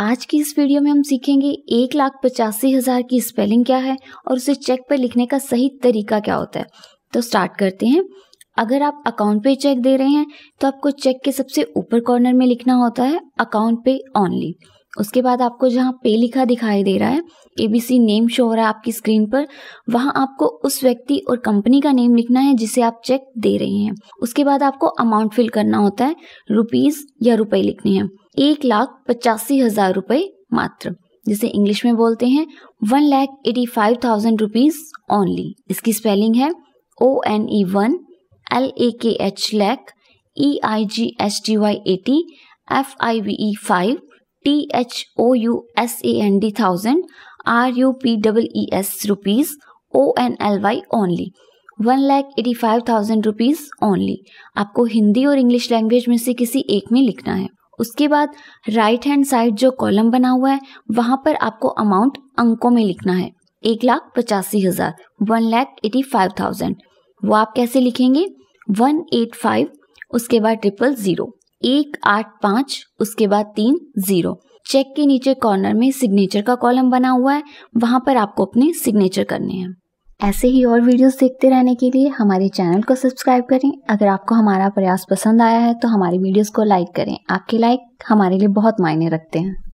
आज की इस वीडियो में हम सीखेंगे एक लाख पचासी हज़ार की स्पेलिंग क्या है और उसे चेक पर लिखने का सही तरीका क्या होता है तो स्टार्ट करते हैं अगर आप अकाउंट पे चेक दे रहे हैं तो आपको चेक के सबसे ऊपर कॉर्नर में लिखना होता है अकाउंट पे ऑनली उसके बाद आपको जहाँ पे लिखा दिखाई दे रहा है एबीसी नेम शो हो रहा है आपकी स्क्रीन पर वहाँ आपको उस व्यक्ति और कंपनी का नेम लिखना है जिसे आप चेक दे रहे हैं उसके बाद आपको अमाउंट फिल करना होता है रुपीज या रुपए लिखने हैं एक लाख पचासी हजार रुपये मात्र जिसे इंग्लिश में बोलते हैं one lakh eighty five thousand rupees only इसकी स्पेलिंग है O N E one L A K H lakh E I G H T Y eighty F I V E five T H O U S A N D thousand R U P double E S rupees O N L Y only one lakh eighty five thousand rupees only आपको हिंदी और English language में से किसी एक में लिखना है उसके बाद राइट हैंड साइड जो कॉलम बना हुआ है वहां पर आपको अमाउंट अंकों में लिखना है एक लाख पचासी हज़ार one lakh eighty five thousand वो आप कैसे लिखेंगे वन एट फाइव उसके बाद ट्रिपल ज़ीरो एक आठ पाँच उसके बाद तीन जीरो चेक के नीचे कॉर्नर में सिग्नेचर का कॉलम बना हुआ है वहाँ पर आपको अपने सिग्नेचर करने हैं ऐसे ही और वीडियोस देखते रहने के लिए हमारे चैनल को सब्सक्राइब करें अगर आपको हमारा प्रयास पसंद आया है तो हमारी वीडियोस को लाइक करें आपके लाइक हमारे लिए बहुत मायने रखते हैं